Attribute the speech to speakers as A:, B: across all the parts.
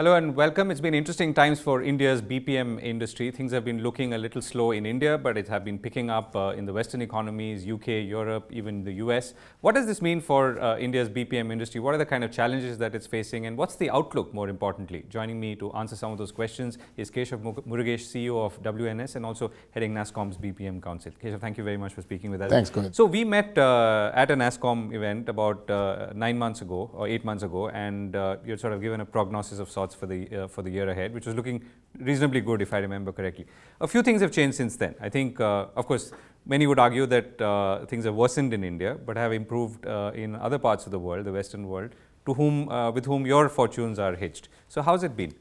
A: Hello and welcome. It's been interesting times for India's BPM industry. Things have been looking a little slow in India, but it have been picking up uh, in the Western economies, UK, Europe, even the US. What does this mean for uh, India's BPM industry? What are the kind of challenges that it's facing and what's the outlook more importantly? Joining me to answer some of those questions is Keshav Murugesh, CEO of WNS and also heading NASCOM's BPM Council. Keshav, thank you very much for speaking with us. Thanks, Govind. So we met uh, at a NASCOM event about uh, nine months ago or eight months ago and uh, you're sort of given a prognosis of sorts thoughts for the, uh, for the year ahead, which was looking reasonably good if I remember correctly. A few things have changed since then. I think, uh, of course, many would argue that uh, things have worsened in India, but have improved uh, in other parts of the world, the Western world, to whom, with whom your fortunes are hitched. So how's it been?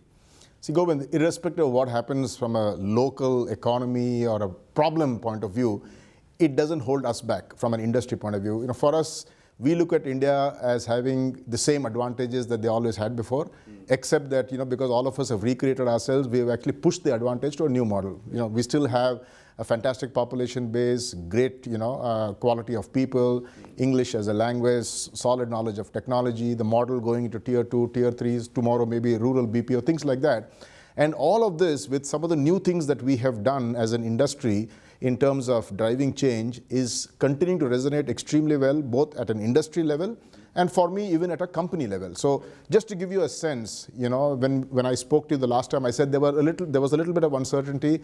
B: See, Govind, irrespective of what happens from a local economy or a problem point of view, it doesn't hold us back from an industry point of view. You know, for us, we look at India as having the same advantages that they always had before, mm. except that, you know, because all of us have recreated ourselves, we have actually pushed the advantage to a new model. You know, we still have a fantastic population base, great, you know, uh, quality of people, hmm. English as a language, solid knowledge of technology, the model going into tier two, tier threes, tomorrow maybe rural BPO, things like that. And all of this with some of the new things that we have done as an industry in terms of driving change is continuing to resonate extremely well, both at an industry level and for me, even at a company level. So just to give you a sense, you know, when, when I spoke to you the last time, I said there, were a little, there was a little bit of uncertainty.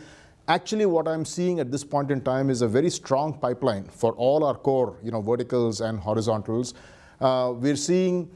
B: Actually, what I'm seeing at this point in time is a very strong pipeline for all our core, you know, verticals and horizontals. Uh, we're seeing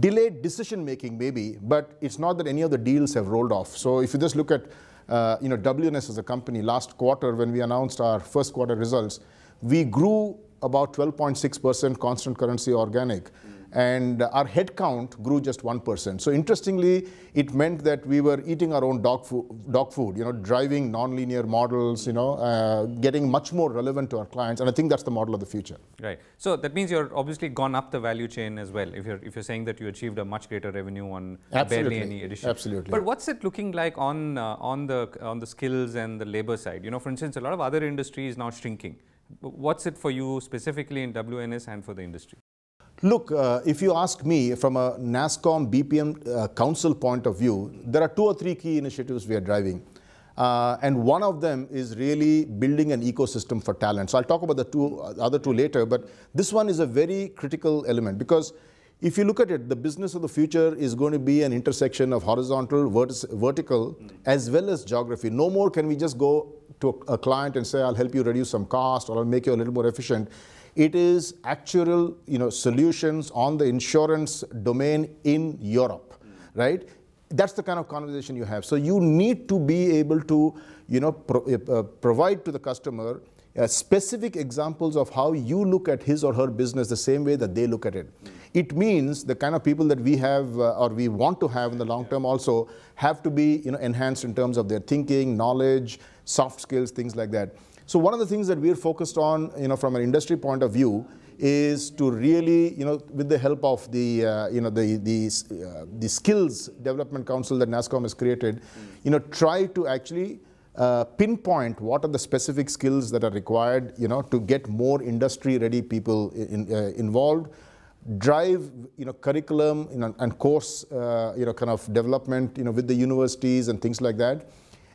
B: delayed decision making maybe, but it's not that any of the deals have rolled off. So if you just look at uh, you know, WNS as a company, last quarter when we announced our first quarter results, we grew about 12.6% constant currency organic and our headcount grew just 1%. So interestingly, it meant that we were eating our own dog, fo dog food, you know, driving nonlinear models, you know, uh, getting much more relevant to our clients. And I think that's the model of the future.
A: Right. So that means you're obviously gone up the value chain as well. If you're, if you're saying that you achieved a much greater revenue on Absolutely. barely any addition. Absolutely. But what's it looking like on, uh, on, the, on the skills and the labor side? You know, for instance, a lot of other industries now shrinking. What's it for you specifically in WNS and for the industry?
B: Look, uh, if you ask me from a NASCOM BPM uh, Council point of view, there are two or three key initiatives we are driving. Uh, and one of them is really building an ecosystem for talent. So I'll talk about the two uh, other two later, but this one is a very critical element because if you look at it, the business of the future is going to be an intersection of horizontal, vert vertical, mm. as well as geography. No more can we just go to a, a client and say, I'll help you reduce some cost or I'll make you a little more efficient. It is actual you know, solutions on the insurance domain in Europe, mm. right? That's the kind of conversation you have. So you need to be able to you know, pro uh, provide to the customer uh, specific examples of how you look at his or her business the same way that they look at it. It means the kind of people that we have uh, or we want to have in the long term also have to be you know, enhanced in terms of their thinking, knowledge, soft skills, things like that. So one of the things that we're focused on you know, from an industry point of view is to really, you know, with the help of the, uh, you know, the, the, uh, the Skills Development Council that NASCOM has created, hmm. you know, try to actually uh, pinpoint what are the specific skills that are required, you know, to get more industry-ready people in, uh, involved, drive, you know, curriculum you know, and course, uh, you know, kind of development, you know, with the universities and things like that.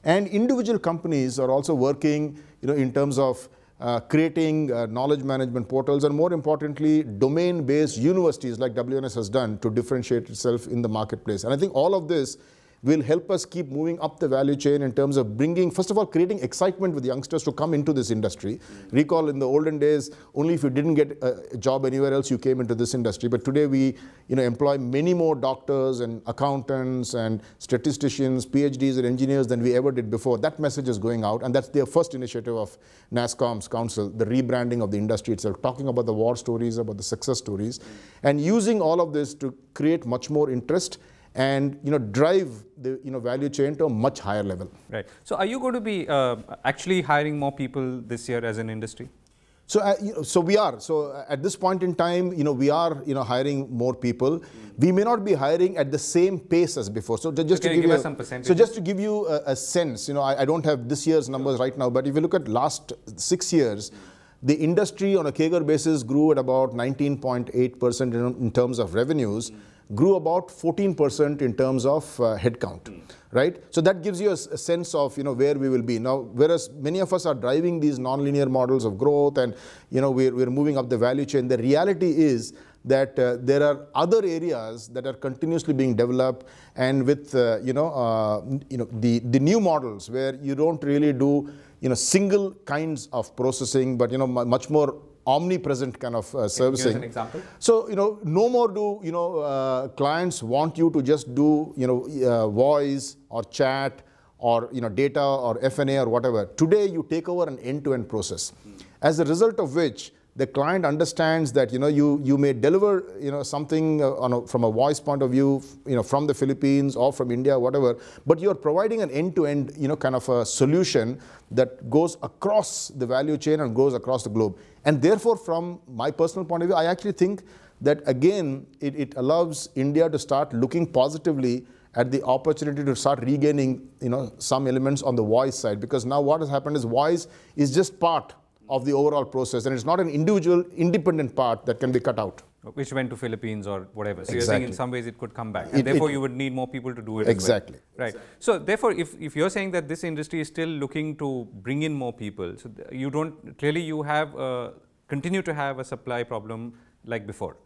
B: And individual companies are also working, you know, in terms of uh, creating uh, knowledge management portals and more importantly, domain-based universities like WNS has done to differentiate itself in the marketplace. And I think all of this will help us keep moving up the value chain in terms of bringing, first of all, creating excitement with youngsters to come into this industry. Recall in the olden days, only if you didn't get a job anywhere else, you came into this industry. But today we, you know, employ many more doctors and accountants and statisticians, PhDs and engineers than we ever did before. That message is going out, and that's the first initiative of NASCOM's council, the rebranding of the industry itself, talking about the war stories, about the success stories, and using all of this to create much more interest and you know drive the you know value chain to a much higher
A: level. Right. So are you going to be uh, actually hiring more people this year as an industry?
B: So, uh, you know, so we are. So uh, at this point in time, you know, we are, you know, hiring more people. Mm. We may not be hiring at the same pace as before. So just so to give, give you some percentage. So just to give you a, a sense, you know, I, I, don't have this year's numbers right now, but if you look at last six years, the industry on a Kager basis grew at about 19.8 percent in, terms of revenues. Mm grew about 14% in terms of uh, headcount, mm. right? So that gives you a, a, sense of, you know, where we will be. Now, whereas many of us are driving these nonlinear models of growth and, you know, we're, we're moving up the value chain, the reality is that uh, there are other areas that are continuously being developed and with, uh, you know, uh, you know the, the new models where you don't really do, you know, single kinds of processing, but, you know, much more omnipresent kind of uh, servicing. an example. So, you know, no more do, you know, uh, clients want you to just do, you know, uh, voice or chat or, you know, data or FNA or whatever. Today, you take over an end-to-end -end process. Mm. As a result of which, the client understands that you know you you may deliver you know something uh, a, from a voice point of view you know from the Philippines or from India whatever but you are providing an end to end you know kind of a solution that goes across the value chain and goes across the globe and therefore from my personal point of view I actually think that again it, it allows India to start looking positively at the opportunity to start regaining you know some elements on the voice side because now what has happened is voice is just part of the overall process, and it's not an individual, independent part that can be cut out.
A: Which went to Philippines or whatever. So exactly. you're saying in some ways it could come back. It, and therefore it, you would need more people to do it. Exactly. Well. Right. Exactly. So therefore, if, if you're saying that this industry is still looking to bring in more people, so you don't, clearly you have, continue to have a supply problem like before.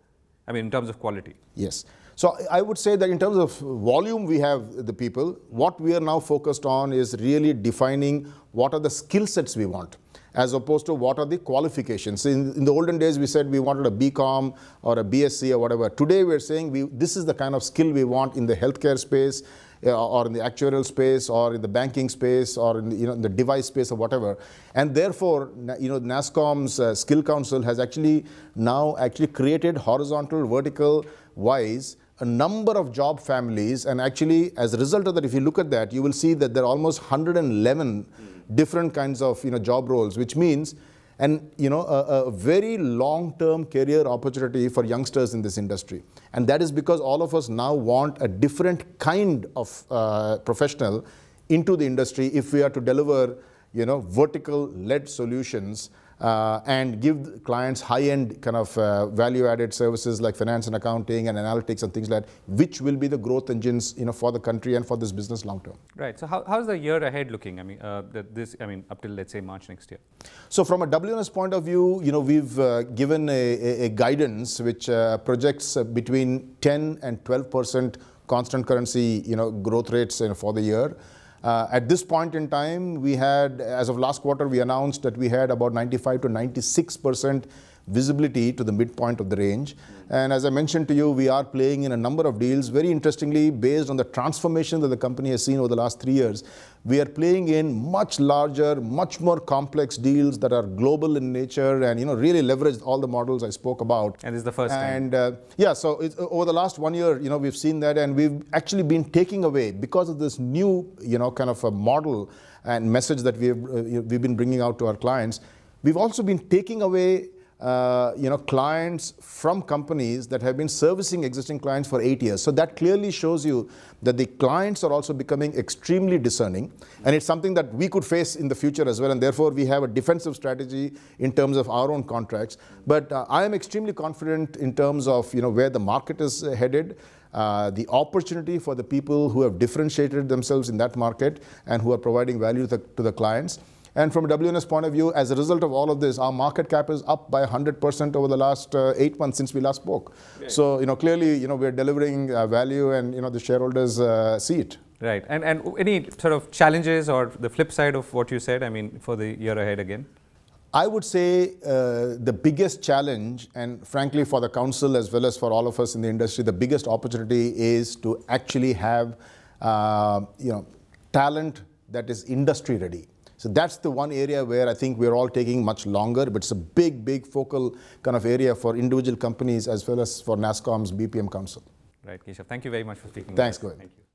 A: I mean, in terms of quality.
B: Yes. So I would say that in terms of volume, we have the people. What we are now focused on is really defining what are the skill sets we want as opposed to what are the qualifications. In, in the olden days, we said we wanted a BCom or a BSc or whatever. Today, we're saying we, this is the kind of skill we want in the healthcare space uh, or in the actuarial space or in the banking space or in, the, you know, in the device space or whatever. And therefore, you know, NASCOM's uh, skill council has actually now actually created horizontal, vertical wise a number of job families and actually as a result of that if you look at that you will see that there are almost 111 mm different kinds of you know, job roles, which means and you know a, a very long-term career opportunity for youngsters in this industry and that is because all of us now want a different kind of uh, professional into the industry if we are to deliver you know vertical led solutions uh, and give clients high-end kind of uh, value-added services like finance and accounting and analytics and things like that, which will be the growth engines you know, for the country and for this business long term.
A: Right. So how, how's the year ahead looking? I mean, uh, this, I mean, up till let's say March next year.
B: So from a WNS point of view, you know, we've uh, given a, a, guidance which uh, projects uh, between 10 and 12 percent constant currency you know growth rates you know, for the year uh, at this point in time, we had, as of last quarter, we announced that we had about 95 to 96 percent visibility to the midpoint of the range. And as I mentioned to you, we are playing in a number of deals. Very interestingly, based on the transformation that the company has seen over the last three years, we are playing in much larger, much more complex deals that are global in nature and, you know, really leveraged all the models I spoke about. And this is the first and, time. And uh, yeah, so uh, over the last one year, you know, we've seen that and we've actually been taking away because of this new, you know, kind of a model and message that we've, uh, we've been bringing out to our clients. We've also been taking away uh, you know, clients from companies that have been servicing existing clients for eight years. So that clearly shows you that the clients are also becoming extremely discerning. And it's something that we could face in the future as well. And therefore, we have a defensive strategy in terms of our own contracts. But uh, I am extremely confident in terms of, you know, where the market is uh, headed. Uh, the opportunity for the people who have differentiated themselves in that market and who are providing value to the, to the clients. And from a WNS point of view, as a result of all of this, our market cap is up by 100% over the last uh, eight months since we last spoke. Right. So, you know, clearly, you know, we're delivering uh, value and, you know, the shareholders uh, see it.
A: Right. And, and any sort of challenges or the flip side of what you said, I mean, for the year ahead again? I
B: would say uh, the biggest challenge, and frankly for the council as well as for all of us in the industry, the biggest opportunity is to actually have, uh, you know, talent that is industry ready. So that's the one area where I think we're all taking much longer, but it's a big, big focal kind of area for individual companies as well as for NASCOM's BPM Council.
A: Right, Keshav. Thank you very much for speaking. Thanks, Goel. Thank you.